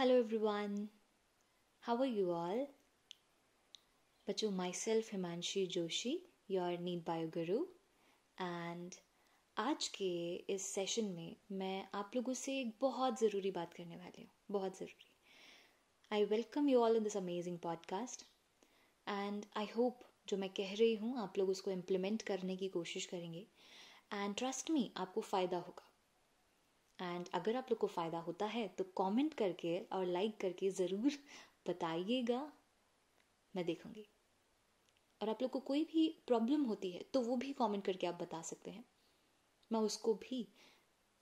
Hello everyone how are you all बच्चों Bacho, self Himanshi Joshi your NEET bio guru and आज के इस सेशन में मैं आप लोगों से एक बहुत ज़रूरी बात करने वाली हूँ बहुत ज़रूरी I welcome you all in this amazing podcast and I hope जो मैं कह रही हूँ आप लोग उसको इम्प्लीमेंट करने की कोशिश करेंगे एंड ट्रस्ट मी आपको फ़ायदा होगा एंड अगर आप लोग को फ़ायदा होता है तो कमेंट करके और लाइक करके ज़रूर बताइएगा मैं देखूँगी और आप लोग को कोई भी प्रॉब्लम होती है तो वो भी कमेंट करके आप बता सकते हैं मैं उसको भी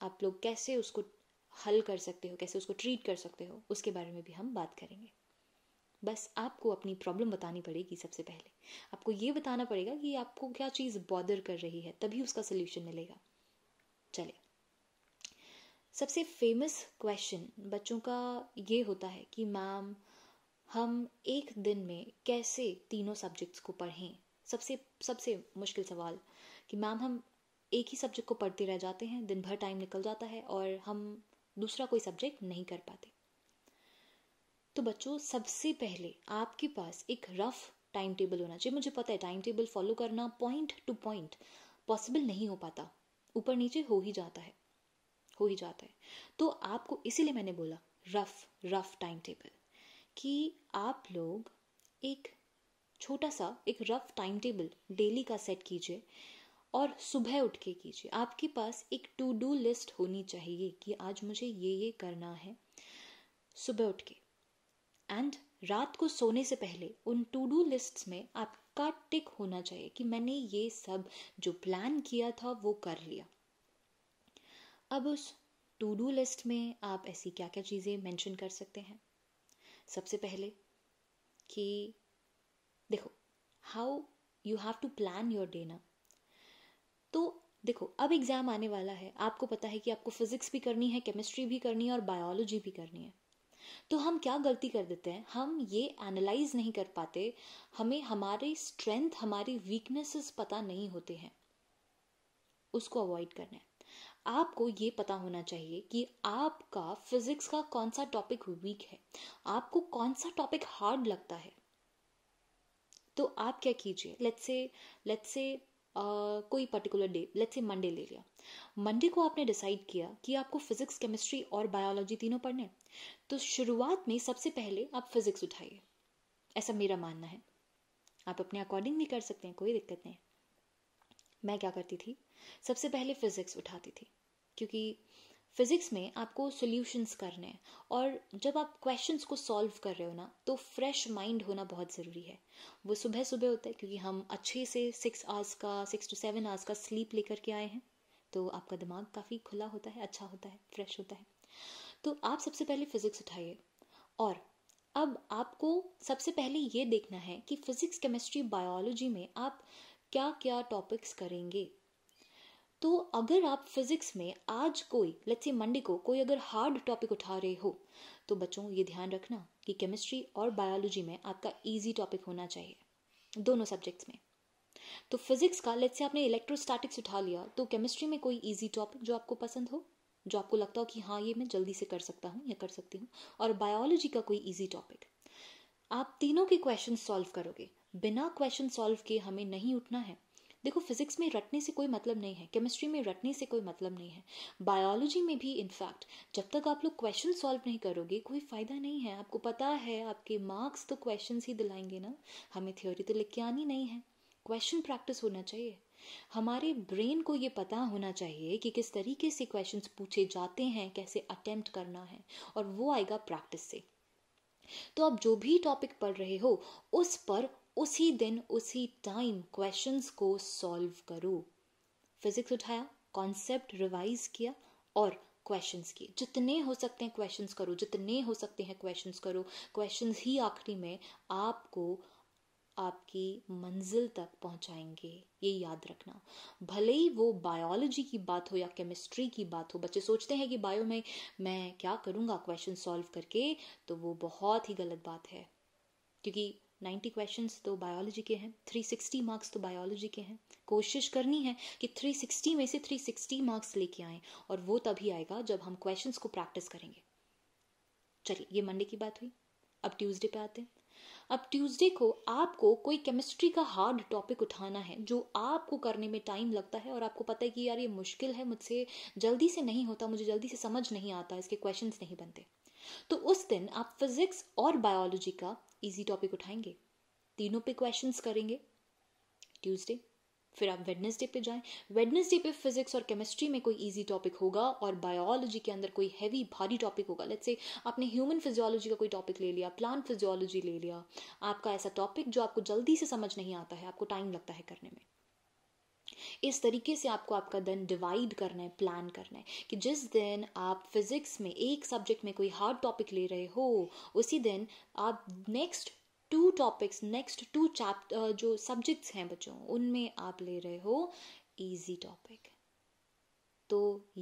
आप लोग कैसे उसको हल कर सकते हो कैसे उसको ट्रीट कर सकते हो उसके बारे में भी हम बात करेंगे बस आपको अपनी प्रॉब्लम बतानी पड़ेगी सबसे पहले आपको ये बताना पड़ेगा कि आपको क्या चीज़ बॉदर कर रही है तभी उसका सोल्यूशन मिलेगा चले सबसे फेमस क्वेश्चन बच्चों का ये होता है कि मैम हम एक दिन में कैसे तीनों सब्जेक्ट्स को पढ़ें सबसे सबसे मुश्किल सवाल कि मैम हम एक ही सब्जेक्ट को पढ़ते रह जाते हैं दिन भर टाइम निकल जाता है और हम दूसरा कोई सब्जेक्ट नहीं कर पाते तो बच्चों सबसे पहले आपके पास एक रफ टाइम टेबल होना चाहिए मुझे पता है टाइम टेबल फॉलो करना पॉइंट टू पॉइंट पॉसिबल नहीं हो पाता ऊपर नीचे हो ही जाता है हो ही जाता है तो आपको इसीलिए मैंने बोला रफ रफ टाइम टेबल कि आप लोग एक छोटा सा एक रफ टाइम टेबल डेली का सेट कीजिए और सुबह उठ के कीजिए आपके पास एक टू डू लिस्ट होनी चाहिए कि आज मुझे ये ये करना है सुबह उठ के एंड रात को सोने से पहले उन टू डू लिस्ट में आपका टिक होना चाहिए कि मैंने ये सब जो प्लान किया था वो कर लिया अब उस टू डू लिस्ट में आप ऐसी क्या क्या चीज़ें मेंशन कर सकते हैं सबसे पहले कि देखो how you have to plan your day ना तो देखो अब एग्ज़ाम आने वाला है आपको पता है कि आपको फिज़िक्स भी करनी है केमिस्ट्री भी करनी है और बायोलॉजी भी करनी है तो हम क्या गलती कर देते हैं हम ये एनालाइज नहीं कर पाते हमें हमारे स्ट्रेंथ हमारी वीकनेसेस पता नहीं होते हैं उसको अवॉइड करना है आपको ये पता होना चाहिए कि आपका फिजिक्स का कौन सा टॉपिक वीक है आपको कौन सा टॉपिक हार्ड लगता है तो आप क्या कीजिए लेट्स से लेट्स से कोई particular day let's say Monday ले लिया मंडे को आपने डिसाइड किया कि आपको फिजिक्स केमिस्ट्री और बायोलॉजी तीनों पढ़ने तो शुरुआत में सबसे पहले आप फिजिक्स उठाइए ऐसा मेरा मानना है आप अपने अकॉर्डिंग भी कर सकते हैं कोई दिक्कत नहीं मैं क्या करती थी सबसे पहले फिजिक्स उठाती थी क्योंकि फिज़िक्स में आपको सॉल्यूशंस करने हैं और जब आप क्वेश्चंस को सॉल्व कर रहे हो ना तो फ्रेश माइंड होना बहुत ज़रूरी है वो सुबह सुबह होता है क्योंकि हम अच्छे से सिक्स आवर्स का सिक्स टू सेवन आवर्स का स्लीप लेकर के आए हैं तो आपका दिमाग काफ़ी खुला होता है अच्छा होता है फ्रेश होता है तो आप सबसे पहले फिज़िक्स उठाइए और अब आपको सबसे पहले ये देखना है कि फिज़िक्स केमिस्ट्री बायोलॉजी में आप क्या क्या टॉपिक्स करेंगे तो अगर आप फिजिक्स में आज कोई लेट्स से मंडे को कोई अगर हार्ड टॉपिक उठा रहे हो तो बच्चों ये ध्यान रखना कि केमिस्ट्री और बायोलॉजी में आपका इजी टॉपिक होना चाहिए दोनों सब्जेक्ट्स में तो फिजिक्स का लेट्स से आपने इलेक्ट्रोस्टैटिक्स उठा लिया तो केमिस्ट्री में कोई ईजी टॉपिक जो आपको पसंद हो जो आपको लगता हो कि हाँ ये मैं जल्दी से कर सकता हूँ या कर सकती हूँ और बायोलॉजी का कोई ईजी टॉपिक आप तीनों के क्वेश्चन सॉल्व करोगे बिना क्वेश्चन सॉल्व के हमें नहीं उठना है देखो फिजिक्स में रटने से कोई मतलब नहीं है केमिस्ट्री में रटने से कोई मतलब नहीं है बायोलॉजी में भी इनफैक्ट जब तक आप लोग क्वेश्चन सॉल्व नहीं करोगे कोई फ़ायदा नहीं है आपको पता है आपके मार्क्स तो क्वेश्चन ही दिलाएंगे ना हमें थ्योरी तो लिख के आनी नहीं है क्वेश्चन प्रैक्टिस होना चाहिए हमारे ब्रेन को ये पता होना चाहिए कि किस तरीके से क्वेश्चंस पूछे जाते हैं कैसे अटेम्प्ट करना है और वो आएगा प्रैक्टिस से तो आप जो भी टॉपिक पढ़ रहे हो उस पर उसी दिन उसी टाइम क्वेश्चंस को सॉल्व करो फिजिक्स उठाया कॉन्सेप्ट रिवाइज किया और क्वेश्चंस किए जितने हो सकते हैं क्वेश्चंस करो जितने हो सकते हैं क्वेश्चंस करो क्वेश्चंस ही आखिरी में आपको आपकी मंजिल तक पहुंचाएंगे ये याद रखना भले ही वो बायोलॉजी की बात हो या केमिस्ट्री की बात हो बच्चे सोचते हैं कि बायो में मैं क्या करूँगा क्वेश्चन सॉल्व करके तो वो बहुत ही गलत बात है क्योंकि 90 क्वेश्चंस तो बायोलॉजी के हैं 360 मार्क्स तो बायोलॉजी के हैं कोशिश करनी है कि 360 में से 360 मार्क्स लेके आए और वो तभी आएगा जब हम क्वेश्चंस को प्रैक्टिस करेंगे चलिए ये मंडे की बात हुई अब ट्यूसडे पे आते हैं अब ट्यूसडे को आपको कोई केमिस्ट्री का हार्ड टॉपिक उठाना है जो आपको करने में टाइम लगता है और आपको पता है कि यार ये मुश्किल है मुझसे जल्दी से नहीं होता मुझे जल्दी से समझ नहीं आता इसके क्वेश्चंस नहीं बनते तो उस दिन आप फिजिक्स और बायोलॉजी का इजी टॉपिक उठाएंगे तीनों पे क्वेश्चंस करेंगे ट्यूसडे फिर आप वेडनेसडे पे जाएं वेडनेसडे पे फिजिक्स और केमिस्ट्री में कोई इजी टॉपिक होगा और बायोलॉजी के अंदर कोई हैवी भारी टॉपिक होगा लेट्स से आपने ह्यूमन फिजियोलॉजी का कोई टॉपिक ले लिया प्लांट फिजियोलॉजी ले लिया आपका ऐसा टॉपिक जो आपको जल्दी से समझ नहीं आता है आपको टाइम लगता है करने में इस तरीके से आपको आपका दिन डिवाइड करना है प्लान करना है कि जिस दिन आप फिजिक्स में एक सब्जेक्ट में कोई हार्ड टॉपिक ले रहे हो उसी दिन आप next two topics next two chap जो सब्जेक्ट्स हैं बच्चों उनमें आप ले रहे हो ईजी टॉपिक तो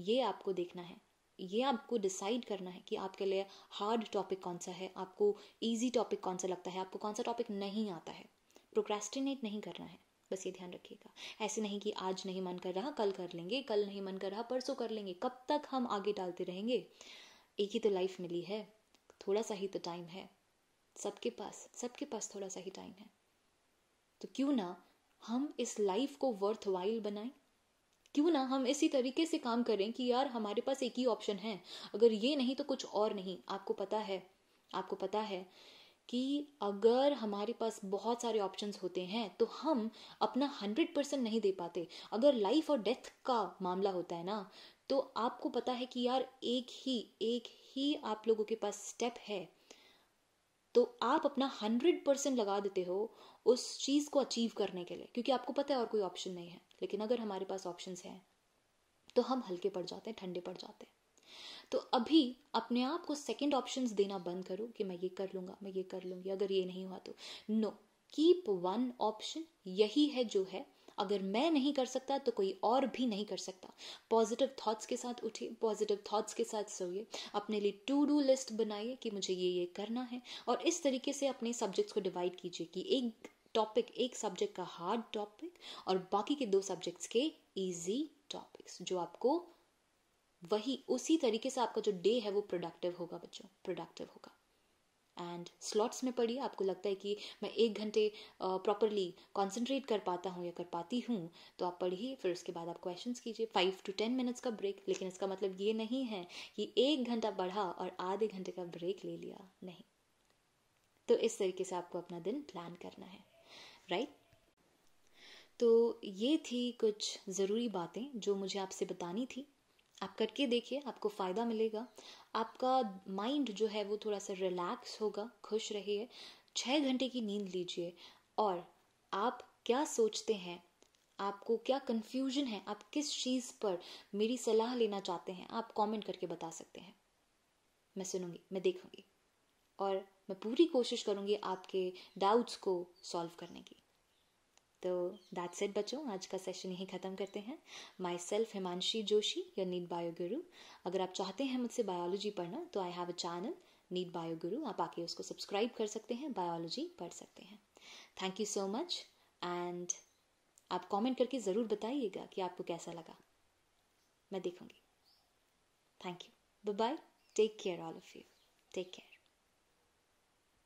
ये आपको देखना है ये आपको डिसाइड करना है कि आपके लिए हार्ड टॉपिक कौन सा है आपको ईजी टॉपिक कौन सा लगता है आपको कौन सा टॉपिक नहीं आता है प्रोक्रेस्टिनेट नहीं करना है बस ये ध्यान रखिएगा ऐसे नहीं कि आज नहीं मन कर रहा कल कर लेंगे कल नहीं मन कर रहा परसों कर लेंगे कब तक हम आगे डालते रहेंगे एक ही तो लाइफ मिली है थोड़ा सा ही तो टाइम है सबके पास सबके पास थोड़ा सा ही टाइम है तो क्यों ना हम इस लाइफ को वर्थ वाइल बनाएं क्यों ना हम इसी तरीके से काम करें कि यार हमारे पास एक ही ऑप्शन है अगर ये नहीं तो कुछ और नहीं आपको पता है आपको पता है कि अगर हमारे पास बहुत सारे ऑप्शंस होते हैं तो हम अपना हंड्रेड परसेंट नहीं दे पाते अगर लाइफ और डेथ का मामला होता है ना तो आपको पता है कि यार एक ही एक ही आप लोगों के पास स्टेप है तो आप अपना हंड्रेड परसेंट लगा देते हो उस चीज़ को अचीव करने के लिए क्योंकि आपको पता है और कोई ऑप्शन नहीं है लेकिन अगर हमारे पास ऑप्शन हैं तो हम हल्के पड़ जाते हैं ठंडे पड़ जाते हैं तो अभी अपने आप को सेकेंड ऑप्शन देना बंद करो कि मैं ये कर लूँगा मैं ये कर लूँगी अगर ये नहीं हुआ तो नो कीप वन ऑप्शन यही है जो है अगर मैं नहीं कर सकता तो कोई और भी नहीं कर सकता पॉजिटिव थॉट्स के साथ उठिए पॉजिटिव थॉट्स के साथ सोइए अपने लिए टू डू लिस्ट बनाइए कि मुझे ये ये करना है और इस तरीके से अपने सब्जेक्ट्स को डिवाइड कीजिए कि एक टॉपिक एक सब्जेक्ट का हार्ड टॉपिक और बाकी के दो सब्जेक्ट्स के इजी टॉपिक्स जो आपको वही उसी तरीके से आपका जो डे है वो प्रोडक्टिव होगा बच्चों प्रोडक्टिव होगा एंड स्लॉट्स में पढ़िए आपको लगता है कि मैं एक घंटे प्रॉपरली कॉन्सेंट्रेट कर पाता हूँ या कर पाती हूँ तो आप पढ़िए फिर उसके बाद आप क्वेश्चन कीजिए फाइव टू टेन मिनट्स का ब्रेक लेकिन इसका मतलब ये नहीं है कि एक घंटा बढ़ा और आधे घंटे का ब्रेक ले लिया नहीं तो इस तरीके से आपको अपना दिन प्लान करना है राइट right? तो ये थी कुछ ज़रूरी बातें जो मुझे आपसे बतानी थी आप करके देखिए आपको फ़ायदा मिलेगा आपका माइंड जो है वो थोड़ा सा रिलैक्स होगा खुश रहिए छः घंटे की नींद लीजिए और आप क्या सोचते हैं आपको क्या कन्फ्यूजन है आप किस चीज़ पर मेरी सलाह लेना चाहते हैं आप कमेंट करके बता सकते हैं मैं सुनूंगी मैं देखूंगी और मैं पूरी कोशिश करूंगी आपके डाउट्स को सॉल्व करने की तो दैट्स इट बच्चों आज का सेशन यही ख़त्म करते हैं myself Himanshi Joshi your NEET bio guru अगर आप चाहते हैं मुझसे बायोलॉजी पढ़ना तो I have a channel NEET bio guru आप आके उसको सब्सक्राइब कर सकते हैं बायोलॉजी पढ़ सकते हैं thank you so much and आप कमेंट करके ज़रूर बताइएगा कि आपको कैसा लगा मैं देखूँगी thank you bye take care all of you take care